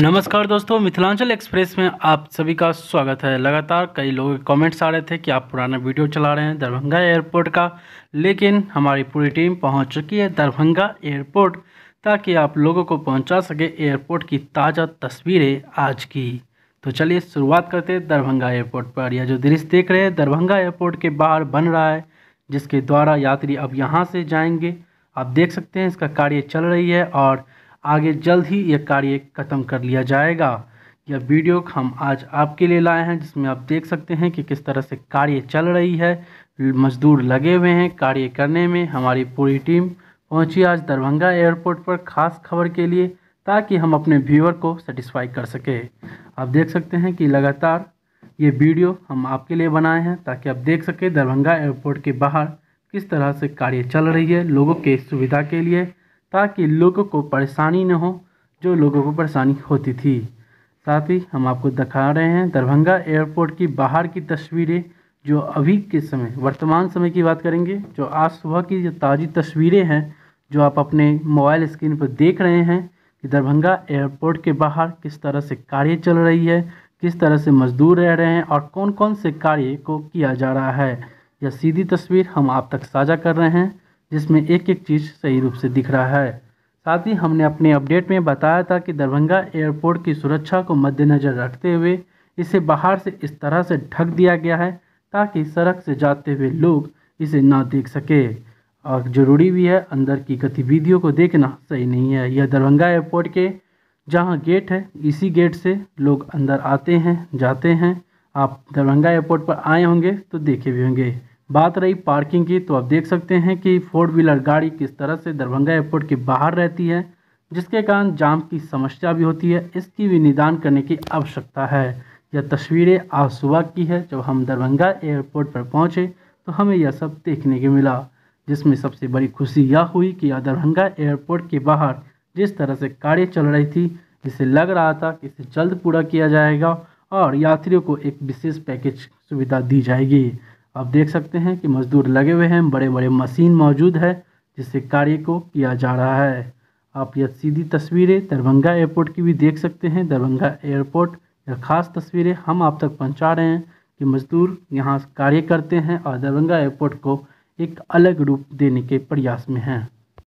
नमस्कार दोस्तों मिथिलांचल एक्सप्रेस में आप सभी का स्वागत है लगातार कई लोग कमेंट्स आ रहे थे कि आप पुराना वीडियो चला रहे हैं दरभंगा एयरपोर्ट का लेकिन हमारी पूरी टीम पहुंच चुकी है दरभंगा एयरपोर्ट ताकि आप लोगों को पहुंचा सके एयरपोर्ट की ताज़ा तस्वीरें आज की तो चलिए शुरुआत करते हैं दरभंगा एयरपोर्ट पर यह जो दृश्य देख रहे हैं दरभंगा एयरपोर्ट के बाहर बन रहा है जिसके द्वारा यात्री अब यहाँ से जाएंगे आप देख सकते हैं इसका कार्य चल रही है और आगे जल्द ही यह कार्य ख़त्म कर लिया जाएगा यह वीडियो हम आज आपके लिए लाए हैं जिसमें आप देख सकते हैं कि किस तरह से कार्य चल रही है मजदूर लगे हुए हैं कार्य करने में हमारी पूरी टीम पहुंची आज दरभंगा एयरपोर्ट पर खास खबर के लिए ताकि हम अपने व्यूअर को सेटिस्फाई कर सके आप देख सकते हैं कि लगातार ये वीडियो हम आपके लिए बनाए हैं ताकि आप देख सकें दरभंगा एयरपोर्ट के बाहर किस तरह से कार्य चल रही है लोगों के सुविधा के लिए ताकि लोगों को परेशानी न हो जो लोगों को परेशानी होती थी साथ ही हम आपको दिखा रहे हैं दरभंगा एयरपोर्ट की बाहर की तस्वीरें जो अभी के समय वर्तमान समय की बात करेंगे जो आज सुबह की जो ताज़ी तस्वीरें हैं जो आप अपने मोबाइल स्क्रीन पर देख रहे हैं कि दरभंगा एयरपोर्ट के बाहर किस तरह से कार्य चल रही है किस तरह से मजदूर रह रहे हैं और कौन कौन से कार्य को किया जा रहा है यह सीधी तस्वीर हम आप तक साझा कर रहे हैं जिसमें एक एक चीज़ सही रूप से दिख रहा है साथ ही हमने अपने अपडेट में बताया था कि दरभंगा एयरपोर्ट की सुरक्षा को मद्देनज़र रखते हुए इसे बाहर से इस तरह से ढक दिया गया है ताकि सड़क से जाते हुए लोग इसे ना देख सके और ज़रूरी भी है अंदर की गतिविधियों को देखना सही नहीं है यह दरभंगा एयरपोर्ट के जहाँ गेट है इसी गेट से लोग अंदर आते हैं जाते हैं आप दरभंगा एयरपोर्ट पर आए होंगे तो देखे भी होंगे बात रही पार्किंग की तो आप देख सकते हैं कि फोर व्हीलर गाड़ी किस तरह से दरभंगा एयरपोर्ट के बाहर रहती है जिसके कारण जाम की समस्या भी होती है इसकी भी निदान करने की आवश्यकता है यह तस्वीरें आज सुबह की है जब हम दरभंगा एयरपोर्ट पर पहुंचे तो हमें यह सब देखने को मिला जिसमें सबसे बड़ी खुशी यह हुई कि यह दरभंगा एयरपोर्ट के बाहर जिस तरह से कार्य चल रही थी जिसे लग रहा था कि इसे जल्द पूरा किया जाएगा और यात्रियों को एक विशेष पैकेज सुविधा दी जाएगी आप देख सकते हैं कि मजदूर लगे हुए हैं बड़े बड़े मशीन मौजूद है जिससे कार्य को किया जा रहा है आप यह सीधी तस्वीरें दरभंगा एयरपोर्ट की भी देख सकते हैं दरभंगा एयरपोर्ट यह खास तस्वीरें हम आप तक पहुंचा रहे हैं कि मजदूर यहाँ कार्य करते हैं और दरभंगा एयरपोर्ट को एक अलग रूप देने के प्रयास में हैं